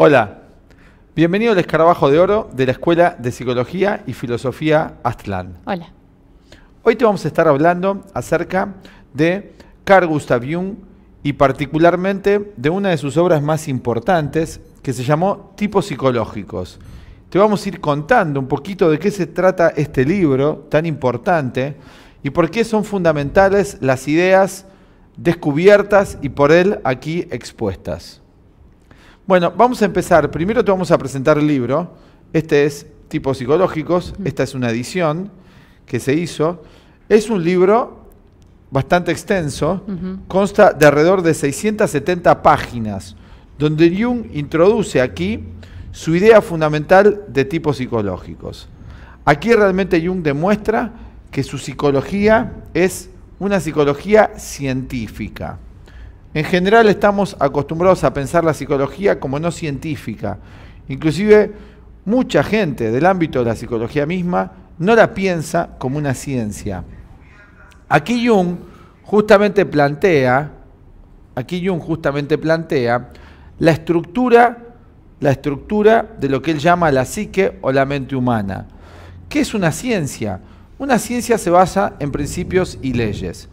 Hola, bienvenido al Escarabajo de Oro de la Escuela de Psicología y Filosofía Aztlán. Hola. Hoy te vamos a estar hablando acerca de Carl Gustav Jung y particularmente de una de sus obras más importantes que se llamó Tipos Psicológicos. Te vamos a ir contando un poquito de qué se trata este libro tan importante y por qué son fundamentales las ideas descubiertas y por él aquí expuestas. Bueno, vamos a empezar. Primero te vamos a presentar el libro. Este es Tipos Psicológicos. Esta es una edición que se hizo. Es un libro bastante extenso. Consta de alrededor de 670 páginas, donde Jung introduce aquí su idea fundamental de tipos psicológicos. Aquí realmente Jung demuestra que su psicología es una psicología científica. En general estamos acostumbrados a pensar la psicología como no científica. Inclusive mucha gente del ámbito de la psicología misma no la piensa como una ciencia. Aquí Jung justamente plantea, aquí Jung justamente plantea la estructura, la estructura de lo que él llama la psique o la mente humana. ¿Qué es una ciencia? Una ciencia se basa en principios y leyes.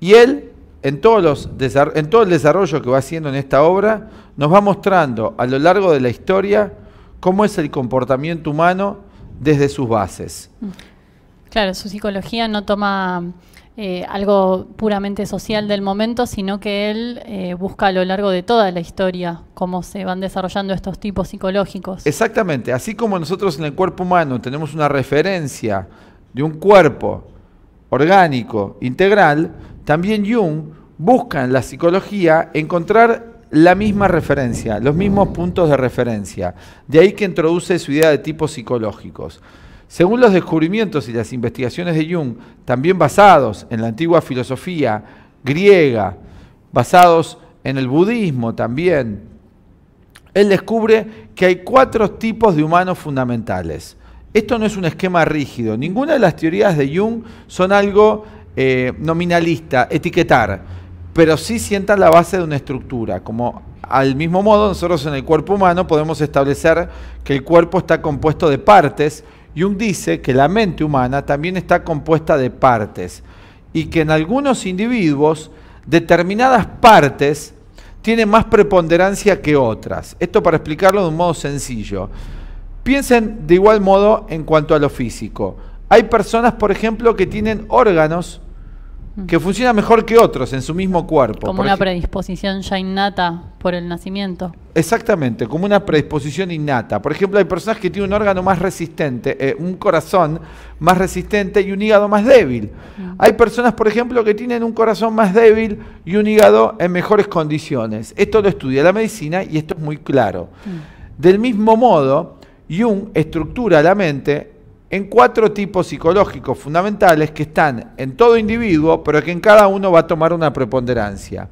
Y él en, todo el desarrollo que va haciendo en esta obra, nos va mostrando a lo largo de la historia cómo es el comportamiento humano desde sus bases. Claro, su psicología no toma eh, algo puramente social del momento, sino que él eh, busca a lo largo de toda la historia cómo se van desarrollando estos tipos psicológicos. Exactamente, así como nosotros en el cuerpo humano tenemos una referencia de un cuerpo orgánico integral, también Jung busca en la psicología encontrar la misma referencia, los mismos puntos de referencia. De ahí que introduce su idea de tipos psicológicos. Según los descubrimientos y las investigaciones de Jung, también basados en la antigua filosofía griega, basados en el budismo también, él descubre que hay cuatro tipos de humanos fundamentales. Esto no es un esquema rígido. Ninguna de las teorías de Jung son algo eh, nominalista, etiquetar, pero sí sientan la base de una estructura. Como al mismo modo, nosotros en el cuerpo humano podemos establecer que el cuerpo está compuesto de partes. Jung dice que la mente humana también está compuesta de partes y que en algunos individuos determinadas partes tienen más preponderancia que otras. Esto para explicarlo de un modo sencillo. Piensen de igual modo en cuanto a lo físico. Hay personas, por ejemplo, que tienen órganos que funcionan mejor que otros en su mismo cuerpo. Como una predisposición ya innata por el nacimiento. Exactamente, como una predisposición innata. Por ejemplo, hay personas que tienen un órgano más resistente, eh, un corazón más resistente y un hígado más débil. Hay personas, por ejemplo, que tienen un corazón más débil y un hígado en mejores condiciones. Esto lo estudia la medicina y esto es muy claro. Del mismo modo, Jung estructura la mente en cuatro tipos psicológicos fundamentales que están en todo individuo, pero que en cada uno va a tomar una preponderancia.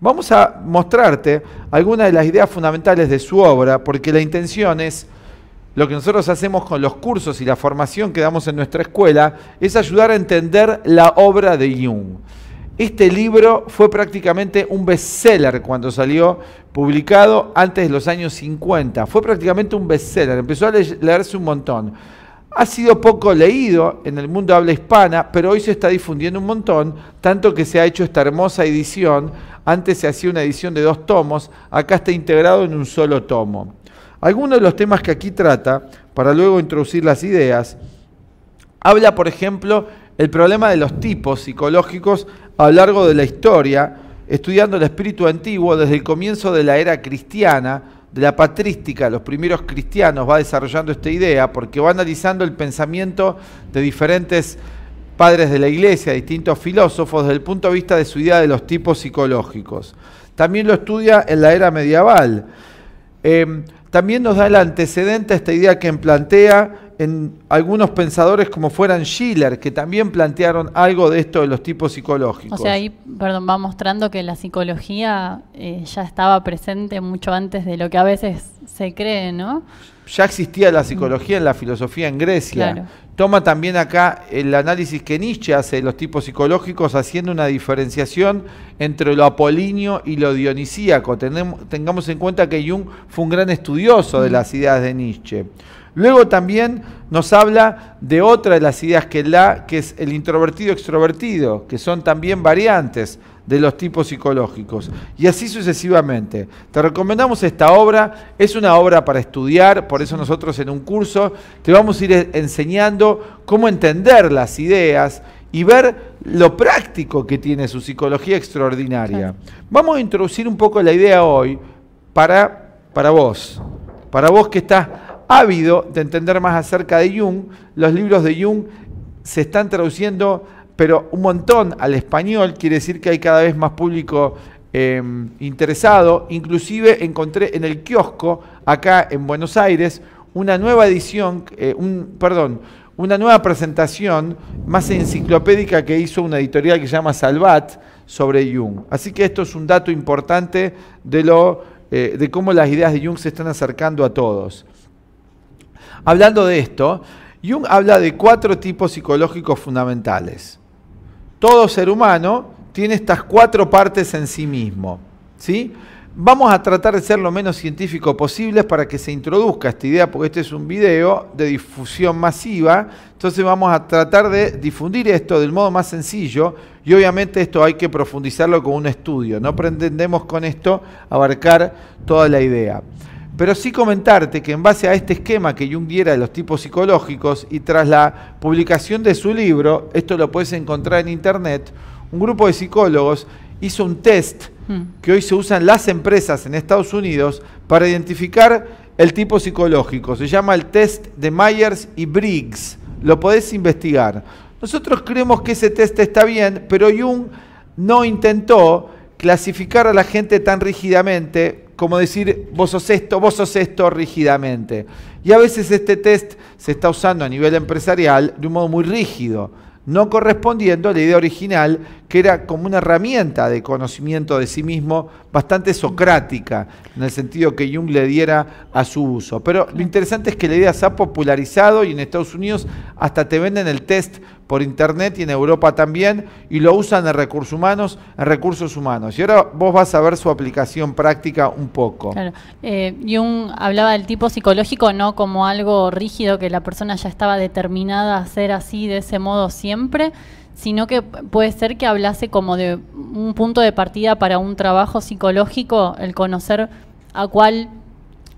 Vamos a mostrarte algunas de las ideas fundamentales de su obra, porque la intención es, lo que nosotros hacemos con los cursos y la formación que damos en nuestra escuela, es ayudar a entender la obra de Jung. Este libro fue prácticamente un bestseller cuando salió, publicado antes de los años 50. Fue prácticamente un bestseller, empezó a leerse un montón. Ha sido poco leído en el mundo habla hispana, pero hoy se está difundiendo un montón, tanto que se ha hecho esta hermosa edición. Antes se hacía una edición de dos tomos, acá está integrado en un solo tomo. Algunos de los temas que aquí trata, para luego introducir las ideas, habla, por ejemplo, el problema de los tipos psicológicos a lo largo de la historia, estudiando el espíritu antiguo desde el comienzo de la era cristiana, de la patrística, los primeros cristianos, va desarrollando esta idea porque va analizando el pensamiento de diferentes padres de la iglesia, distintos filósofos, desde el punto de vista de su idea de los tipos psicológicos. También lo estudia en la era medieval. Em, también nos da el antecedente a esta idea que plantea en algunos pensadores como fueran Schiller, que también plantearon algo de esto de los tipos psicológicos. O sea, ahí, perdón, va mostrando que la psicología eh, ya estaba presente mucho antes de lo que a veces se cree, ¿no? Ya existía la psicología en la filosofía en Grecia. Toma también acá el análisis que Nietzsche hace de los tipos psicológicos, haciendo una diferenciación entre lo apolíneo y lo dionisíaco. tengamos en cuenta que Jung fue un gran estudioso de mm. las ideas de Nietzsche. Luego también nos habla de otra de las ideas que da, que es el introvertido extrovertido, que son también variantes de los tipos psicológicos, y así sucesivamente. Te recomendamos esta obra, es una obra para estudiar, por eso nosotros en un curso te vamos a ir e-, enseñando cómo entender las ideas y ver lo práctico que tiene su psicología extraordinaria. Vamos a introducir un poco la idea hoy para, para vos, para vos que estás ávido de entender más acerca de Jung, los libros de Jung se están traduciendo, pero un montón al español, quiere decir que hay cada vez más público em, interesado. Inclusive encontré en el kiosco, acá en Buenos Aires, una nueva edición, eh, un, perdón, una nueva presentación más enciclopédica que hizo una editorial que se llama Salvat sobre Jung. Así que esto es un dato importante de, lo, eh, de cómo las ideas de Jung se están acercando a todos. Hablando de esto, Jung habla de cuatro tipos psicológicos fundamentales. Todo ser humano tiene estas cuatro partes en sí mismo. ¿sí? Vamos a tratar de ser lo menos científico posible para que se introduzca esta idea, porque este es un video de difusión masiva. Entonces vamos a tratar de difundir esto del modo más sencillo y obviamente esto hay que profundizarlo con un estudio. No pretendemos con esto abarcar toda la idea pero sí comentarte que en base a este esquema que Jung diera de los tipos psicológicos y tras la publicación de su libro, esto lo puedes encontrar en internet, un grupo de psicólogos hizo un test mm. que hoy se usan las empresas en Estados Unidos para identificar el tipo psicológico. Se llama el test de Myers y Briggs. Lo podés investigar. Nosotros creemos que ese test está bien, pero Jung no intentó clasificar a la gente tan rígidamente, como decir, vos sos esto, vos sos esto rígidamente. Y a veces este test se está usando a nivel empresarial de un modo muy rígido, no correspondiendo a la idea original, que era como una herramienta de conocimiento de sí mismo bastante socrática, en el sentido que Jung le diera a su uso. Pero lo interesante es que la idea se ha popularizado y en Estados Unidos hasta te venden el test por internet y en Europa también, y lo usan en recursos humanos, en recursos humanos. Y ahora vos vas a ver su aplicación práctica un poco. Eh, Jung hablaba del tipo psicológico, no como algo rígido, que la persona ya estaba determinada a ser así, de ese modo siempre, sino que puede ser que hablase como de un punto de partida para un trabajo psicológico, el conocer a cuál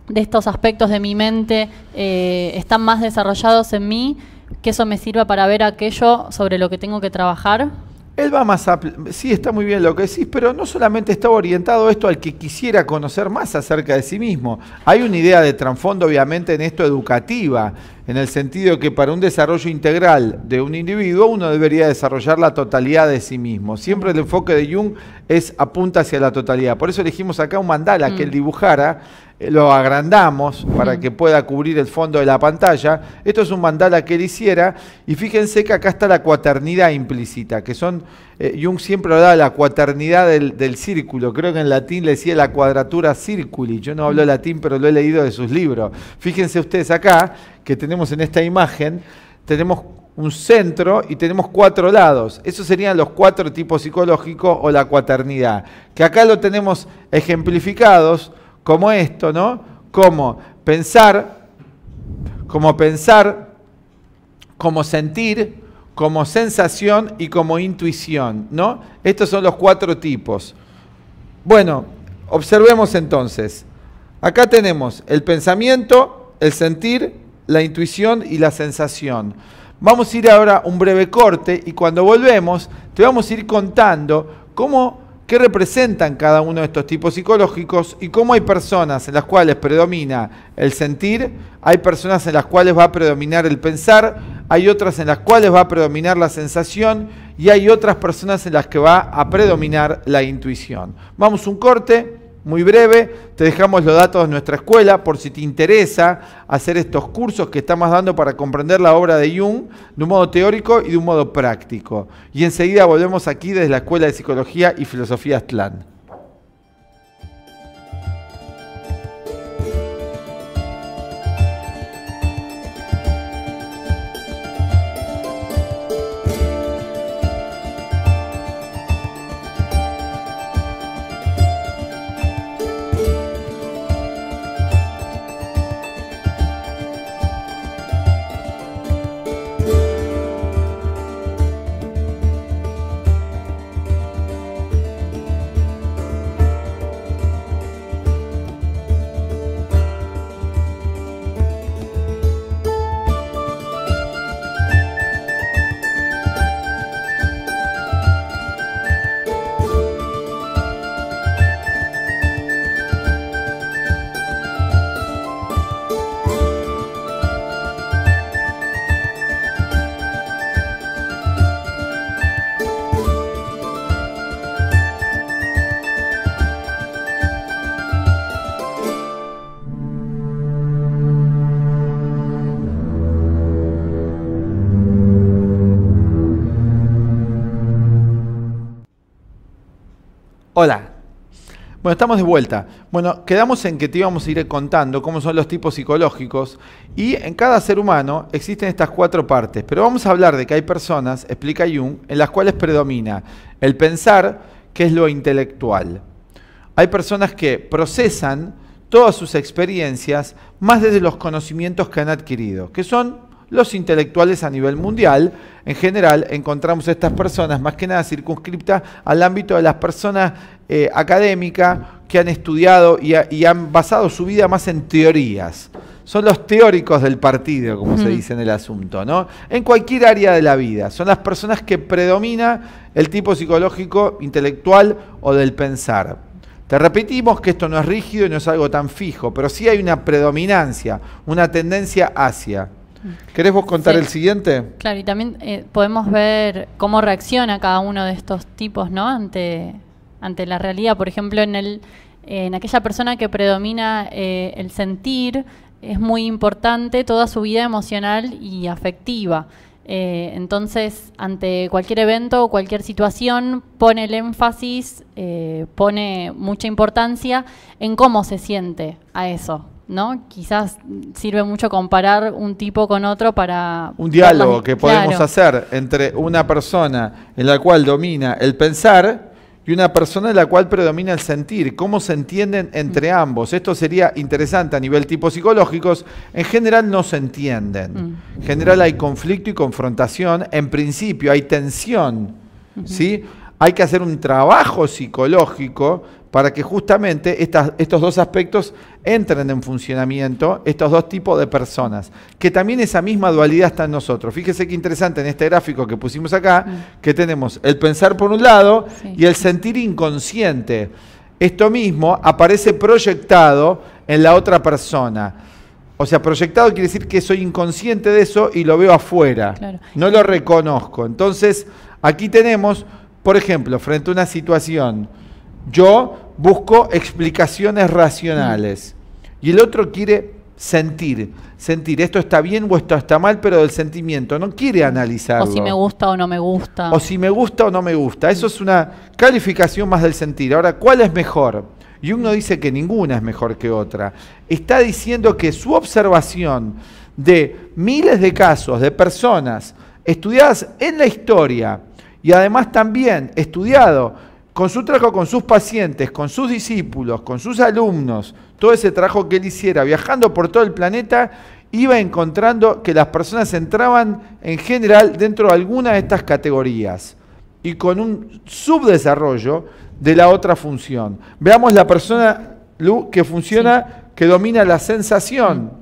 de estos aspectos de mi mente eh, están más desarrollados en mí, que eso me sirva para ver aquello sobre lo que tengo que trabajar. Él va más Sí, está muy bien lo que decís, pero no solamente está orientado esto al que quisiera conocer más acerca de sí mismo. Hay una idea de trasfondo, obviamente, en esto educativa en el sentido que para un desarrollo integral de un individuo uno debería desarrollar la totalidad de sí mismo. Siempre el enfoque de Jung es apunta hacia la totalidad. Por eso elegimos acá un mandala que él mm. dibujara, eh, lo agrandamos para que pueda cubrir el fondo de la pantalla. Esto es un mandala que él hiciera y fíjense que acá está la cuaternidad implícita, que son eh, Jung siempre hablaba de la cuaternidad del, del, círculo, creo que en latín le decía la cuadratura circuli, yo no hablo mm. latín pero lo he leído de sus libros. Fíjense ustedes acá que tenemos en esta imagen, tenemos un centro y tenemos cuatro lados. Esos serían los cuatro tipos psicológicos o la cuaternidad, que acá lo tenemos ejemplificados como esto, ¿no? Como pensar, como pensar, como sentir, como sensación y como intuición, ¿no? Estos son los cuatro tipos. Bueno, observemos entonces. Acá tenemos el pensamiento, el sentir, la intuición y la sensación. Vamos a ir ahora un breve corte y cuando volvemos te vamos a ir contando cómo qué representan cada uno de estos tipos psicológicos y cómo hay personas en las cuales predomina el sentir, hay personas en las cuales va a predominar el pensar, hay otras en las cuales va a predominar la sensación y hay otras personas en las que va a predominar la intuición. Vamos un corte muy breve, te dejamos los datos de nuestra escuela por si te interesa hacer estos cursos que estamos dando para comprender la obra de Jung de un modo teórico y de un modo práctico. Y enseguida volvemos aquí desde la Escuela de Psicología y Filosofía Aztlán. Bueno, estamos de vuelta. Bueno, quedamos en que te íbamos a ir contando cómo son los tipos psicológicos y en cada ser humano existen estas cuatro partes, pero vamos a hablar de que hay personas, explica Jung, en las cuales predomina el pensar, que es lo intelectual. Hay personas que procesan todas sus experiencias más desde los conocimientos que han adquirido, que son los intelectuales a nivel mundial. En general, encontramos estas personas más que nada circunscriptas al ámbito de las personas eh, académica que han estudiado y, han basado su vida más en teorías. Son los teóricos del partido, como se dice en el asunto, ¿no? En cualquier área de la vida. Son las personas que predomina el tipo psicológico, intelectual o del pensar. Te repetimos que esto no es rígido y no es algo tan fijo, pero sí hay una predominancia, una tendencia hacia. ¿Querés vos contar el siguiente? Claro, y también eh, podemos ver cómo reacciona cada uno de estos tipos, ¿no? Ante, ante la realidad. Por ejemplo, en, el, en aquella persona que predomina eh, el sentir, es muy importante toda su vida emocional y afectiva. Eh, entonces, ante cualquier evento o cualquier situación, pone el énfasis, eh, pone mucha importancia en cómo se siente a eso. ¿no? Quizás sirve mucho comparar un tipo con otro para... Un diálogo que podemos hacer entre una persona en la cual domina el pensar y una persona en la cual predomina el sentir, cómo se entienden entre mm. ambos. Esto sería interesante a nivel tipo psicológicos. En general no se entienden. Mm. En general hay conflicto y confrontación. En principio hay tensión. ¿sí? Hay que hacer un trabajo psicológico para que justamente estos dos aspectos entren en funcionamiento, estos dos tipos de personas, que también esa misma dualidad está en nosotros. Fíjese qué interesante en este gráfico que pusimos acá, mm. que tenemos el pensar por un lado y el sentir inconsciente. Esto mismo aparece proyectado en la otra persona. O sea, proyectado quiere decir que soy inconsciente de eso y lo veo afuera. No lo reconozco. Entonces, aquí tenemos, por ejemplo, frente a una situación, yo buscó explicaciones racionales y el otro quiere sentir, sentir, esto está bien o esto está mal, pero del sentimiento, no quiere analizarlo. O si me gusta o no me gusta. O si me gusta o no me gusta, eso es una calificación más del sentir. Ahora, ¿cuál es mejor? Y uno dice que ninguna es mejor que otra. Está diciendo que su observación de miles de casos de personas estudiadas en la historia y además también estudiado con su trabajo con sus pacientes, con sus discípulos, con sus alumnos, todo ese trabajo que él hiciera, viajando por todo el planeta, iba encontrando que las personas entraban en general dentro de alguna de estas categorías y con un subdesarrollo de la otra función. Veamos la persona Lu, que funciona, que domina la sensación.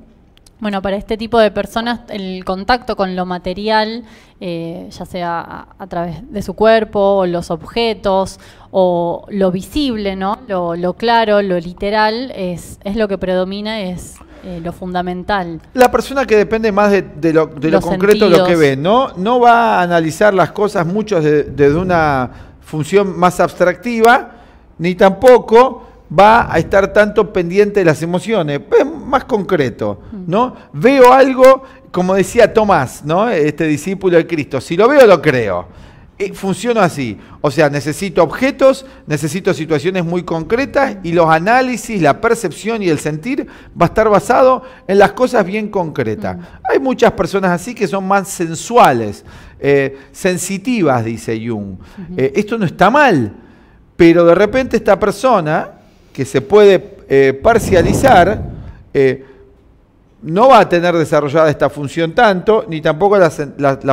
Bueno, para este tipo de personas el contacto con lo material, eh, ya sea a, través de su cuerpo, o los objetos, o lo visible, ¿no? lo, claro, lo literal, es, es lo que predomina, es eh, lo fundamental. La persona que depende más de, lo, lo concreto, lo que ve, ¿no? No va a analizar las cosas mucho desde una función más abstractiva, ni tampoco va a estar tanto pendiente de las emociones. Es más concreto, ¿no? Veo algo, como decía Tomás, ¿no? Este discípulo de Cristo, si lo veo, lo creo. Funciona así, o sea, necesito objetos, necesito situaciones muy concretas y los análisis, la percepción y el sentir va a estar basado en las cosas bien concretas. Hay muchas personas así que son más sensuales, eh, sensitivas, dice Jung. Eh, esto no está mal, pero de repente esta persona que se puede eh, parcializar, eh, no va a tener desarrollada esta función tanto, ni tampoco la,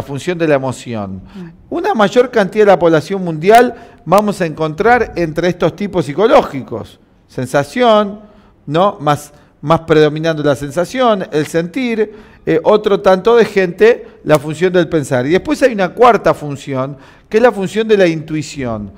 función de la emoción. Mm. Una mayor cantidad de la población mundial vamos a encontrar entre estos tipos psicológicos. Sensación, ¿no? Más, más predominando la sensación, el sentir, eh, otro tanto de gente, la función del pensar. Y después hay una cuarta función, que es la función de la intuición.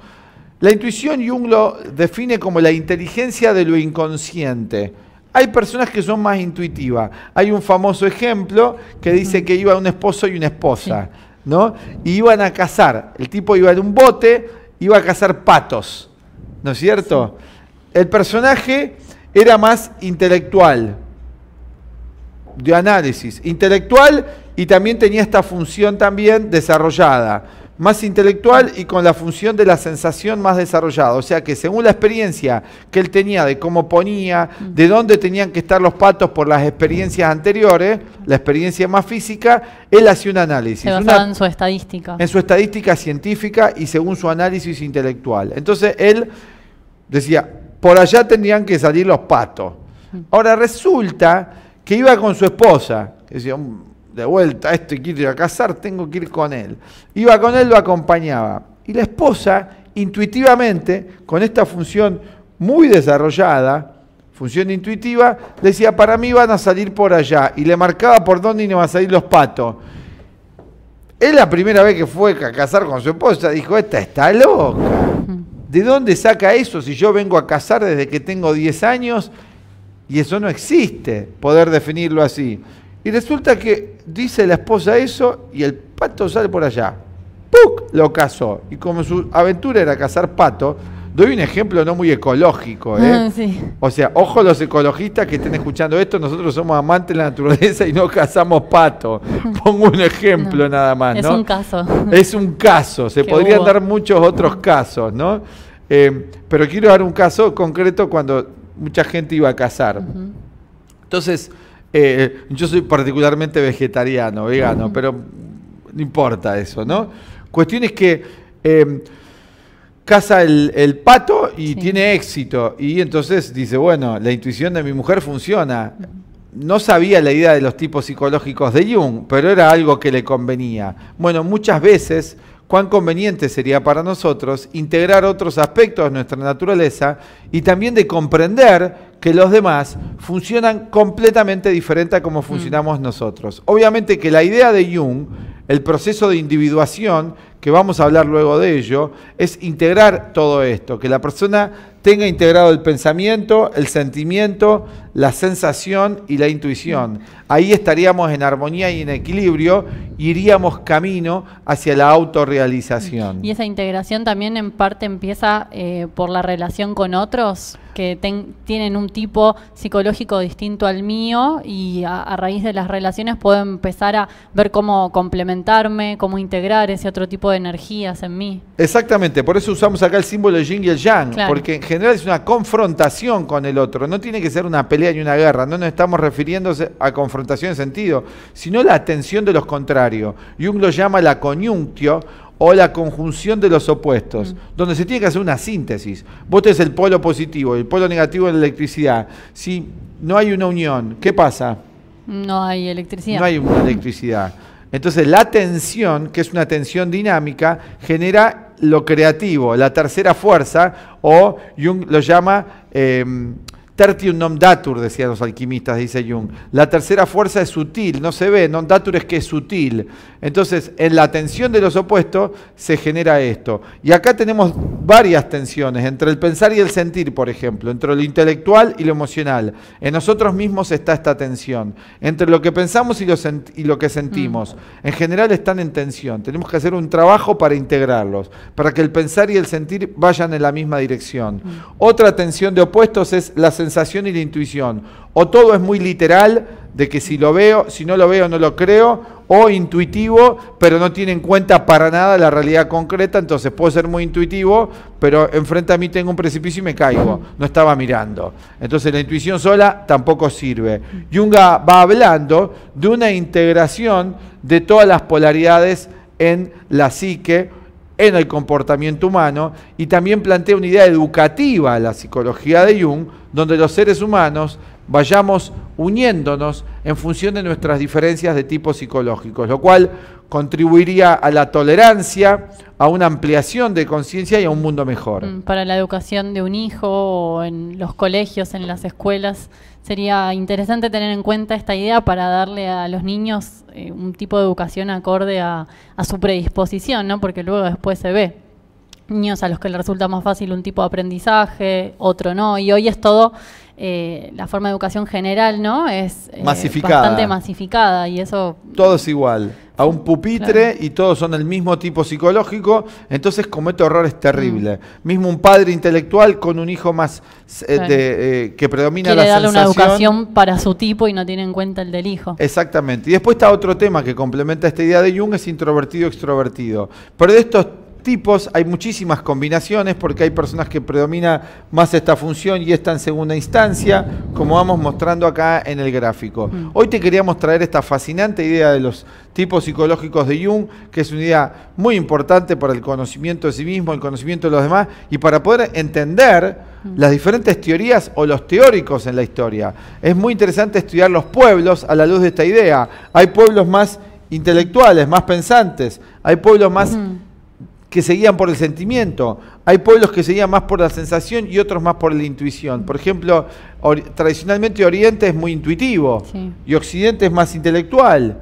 La intuición Jung lo define como la inteligencia de lo inconsciente. Hay personas que son más intuitivas. Hay un famoso ejemplo que dice que iba un esposo y una esposa, ¿no? Y iban a cazar. El tipo iba en un bote, iba a cazar patos, ¿no es cierto? El personaje era más intelectual, de análisis, intelectual y también tenía esta función también desarrollada más intelectual y con la función de la sensación más desarrollada. O sea que según la experiencia que él tenía de cómo ponía, de dónde tenían que estar los patos por las experiencias anteriores, la experiencia más física, él hacía un análisis. en su estadística. En su estadística científica y según su análisis intelectual. Entonces él decía, por allá tendrían que salir los patos. Mm. Ahora resulta que iba con su esposa, decía, mm, de vuelta esto y quiero ir a cazar, tengo que ir con él. Iba con él, lo acompañaba. Y la esposa, intuitivamente, con esta función muy desarrollada, función intuitiva, decía, para mí van a salir por allá. Y le marcaba por dónde iban a salir los patos. Es la primera vez que fue a cazar con su esposa dijo, esta está loca. ¿De dónde saca eso si yo vengo a cazar desde que tengo 10 años? Y eso no existe, poder definirlo así. Y resulta que dice la esposa eso y el pato sale por allá. ¡Puc! Lo casó Y como su aventura era cazar pato, doy un ejemplo no muy ecológico. ¿eh? Ah, o sea, ojo los ecologistas que estén escuchando esto, nosotros somos amantes de la naturaleza y no cazamos pato. Pongo un ejemplo nada más. ¿no? Es un caso. Es un caso, se podrían dar muchos otros casos, ¿no? Em, pero quiero dar un caso concreto cuando mucha gente iba a cazar. Entonces, eh, yo soy particularmente vegetariano, vegano, mm. pero no importa eso, ¿no? Cuestión es que em, caza el, pato y tiene éxito. Y entonces dice, bueno, la intuición de mi mujer funciona. No sabía la idea de los tipos psicológicos de Jung, pero era algo que le convenía. Bueno, muchas veces cuán conveniente sería para nosotros integrar otros aspectos de nuestra naturaleza y también de comprender que los demás funcionan completamente diferente a cómo mm. funcionamos nosotros. Obviamente que la idea de Jung, el proceso de individuación, que vamos a hablar luego de ello, es integrar todo esto, que la persona tenga integrado el pensamiento, el sentimiento, la sensación y la intuición. Ahí estaríamos en armonía y en equilibrio, iríamos camino hacia la autorrealización. ¿Y esa integración también en parte empieza eh, por la relación con otros que tienen un tipo psicológico distinto al mío y a, raíz de las relaciones puedo empezar a ver cómo complementarme, cómo integrar ese otro tipo de energías en mí? Exactamente, por eso usamos acá el símbolo yin y el yang, porque general es una confrontación con el otro, no tiene que ser una pelea ni una guerra, no nos estamos refiriéndose a confrontación en sentido, sino la tensión de los contrarios. Jung lo llama la coniunctio o la conjunción de los opuestos, mm. donde se tiene que hacer una síntesis. Vos tenés el polo positivo, el polo negativo de la electricidad. Si no hay una unión, ¿qué pasa? No hay electricidad. No hay una electricidad. Entonces la tensión, que es una tensión dinámica, genera lo creativo, la tercera fuerza, o Jung lo llama em, Tertium non datur, decían los alquimistas, dice Jung. La tercera fuerza es sutil, no se ve, non datur es que es sutil. Entonces, en la tensión de los opuestos se genera esto. Y acá tenemos varias tensiones, entre el pensar y el sentir, por ejemplo, entre lo intelectual y lo emocional. En nosotros mismos está esta tensión, entre lo que pensamos y lo, que sentimos. Mm. En general están en tensión, tenemos que hacer un trabajo para integrarlos, para que el pensar y el sentir vayan en la misma dirección. Mm. Otra tensión de opuestos es la sensación y la intuición. O todo es muy literal, de que si lo veo, si no lo veo, no lo creo, o intuitivo, pero no tiene en cuenta para nada la realidad concreta, entonces puedo ser muy intuitivo, pero enfrente a mí tengo un precipicio y me caigo, no estaba mirando. Entonces la intuición sola tampoco sirve. Junga va hablando de una integración de todas las polaridades en la psique en el comportamiento humano y también plantea una idea educativa a la psicología de Jung, donde los seres humanos vayamos uniéndonos en función de nuestras diferencias de tipo psicológico, lo cual contribuiría a la tolerancia, a una ampliación de conciencia y a un mundo mejor. Mm, para la educación de un hijo o en los colegios, en las escuelas, sería interesante tener en cuenta esta idea para darle a los niños eh, un tipo de educación acorde a, su predisposición, ¿no? porque luego después se ve niños a los que les resulta más fácil un tipo de aprendizaje, otro no, y hoy es todo, eh, la forma de educación general, ¿no? Es eh, bastante masificada y eso... Todo es igual a un pupitre y todos son del mismo tipo psicológico, entonces comete errores terribles. Mm. Mismo un padre intelectual con un hijo más eh, de, eh, que predomina Quiere la una educación para su tipo y no tiene en cuenta el del hijo. Exactamente. Y después está otro tema que complementa esta idea de Jung, es introvertido-extrovertido. Pero de estos hay muchísimas combinaciones porque hay personas que predomina más esta función y esta en segunda instancia, como vamos mostrando acá en el gráfico. Mm. Hoy te queríamos traer esta fascinante idea de los tipos psicológicos de Jung, que es una idea muy importante para el conocimiento de sí mismo, el conocimiento de los demás y para poder entender mm. las diferentes teorías o los teóricos en la historia. Es muy interesante estudiar los pueblos a la luz de esta idea. Hay pueblos más intelectuales, más pensantes, hay pueblos más... Mm que se por el sentimiento, hay pueblos que se más por la sensación y otros más por la intuición. Por ejemplo, tradicionalmente Oriente es muy intuitivo y Occidente es más intelectual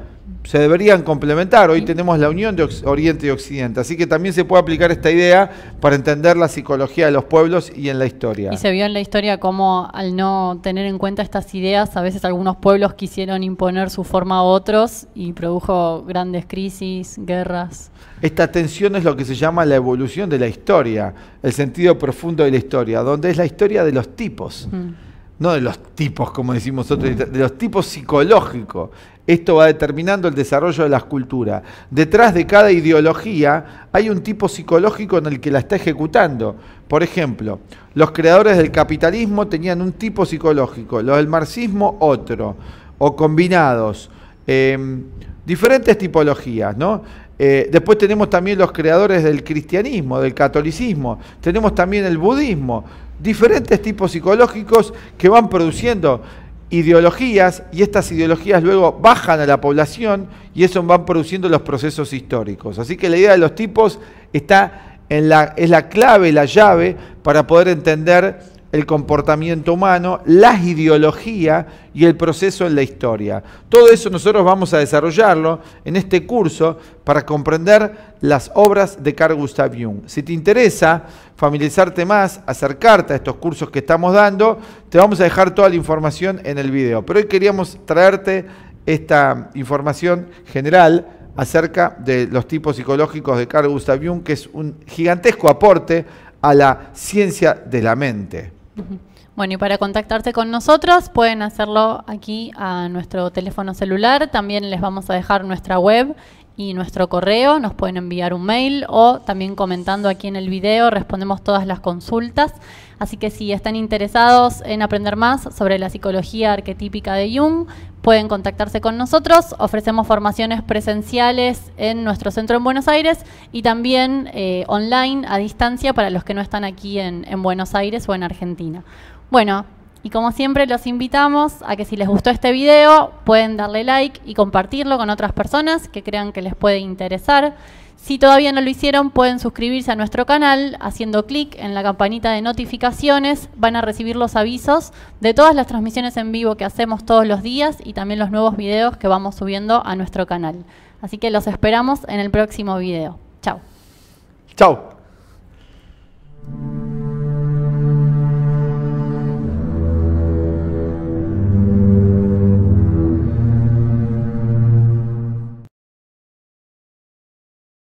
se deberían complementar. Hoy tenemos la unión de Oriente y Occidente, así que también se puede aplicar esta idea para entender la psicología de los pueblos y en la historia. Y se vio en la historia cómo al no tener en cuenta estas ideas, a veces algunos pueblos quisieron imponer su forma a otros y produjo grandes crisis, guerras. Esta tensión es lo que se llama la evolución de la historia, el sentido profundo de la historia, donde es la historia de los tipos. Mm. no de los tipos, como decimos nosotros, de los tipos psicológicos. Esto va determinando el desarrollo de las culturas. Detrás de cada ideología hay un tipo psicológico en el que la está ejecutando. Por ejemplo, los creadores del capitalismo tenían un tipo psicológico, los del marxismo otro, o combinados. Em, diferentes tipologías, ¿no? Eh, después tenemos también los creadores del cristianismo, del catolicismo, tenemos también el budismo, diferentes tipos psicológicos que van produciendo ideologías y estas ideologías luego bajan a la población y eso van produciendo los procesos históricos. Así que la idea de los tipos está en la, es la clave, la llave para poder entender el comportamiento humano, las ideologías y el proceso en la historia. Todo eso nosotros vamos a desarrollarlo en este curso para comprender las obras de Carl Gustav Jung. Si te interesa familiarizarte más, acercarte a estos cursos que estamos dando, te vamos a dejar toda la información en el video. Pero hoy queríamos traerte esta información general acerca de los tipos psicológicos de Carl Gustav Jung, que es un gigantesco aporte a la ciencia de la mente. Bueno, y para contactarse con nosotros pueden hacerlo aquí a nuestro teléfono celular. También les vamos a dejar nuestra web y nuestro correo. Nos pueden enviar un mail o también comentando aquí en el video respondemos todas las consultas. Así que si están interesados en aprender más sobre la psicología arquetípica de Jung, pueden contactarse con nosotros. Ofrecemos formaciones presenciales en nuestro centro en Buenos Aires y también eh, online a distancia para los que no están aquí en Buenos Aires o en Argentina. Bueno, y como siempre los invitamos a que si les gustó este video pueden darle like y compartirlo con otras personas que crean que les puede interesar. Si todavía no lo hicieron, pueden suscribirse a nuestro canal haciendo clic en la campanita de notificaciones. Van a recibir los avisos de todas las transmisiones en vivo que hacemos todos los días y también los nuevos videos que vamos subiendo a nuestro canal. Así que los esperamos en el próximo video. Chao. Chao.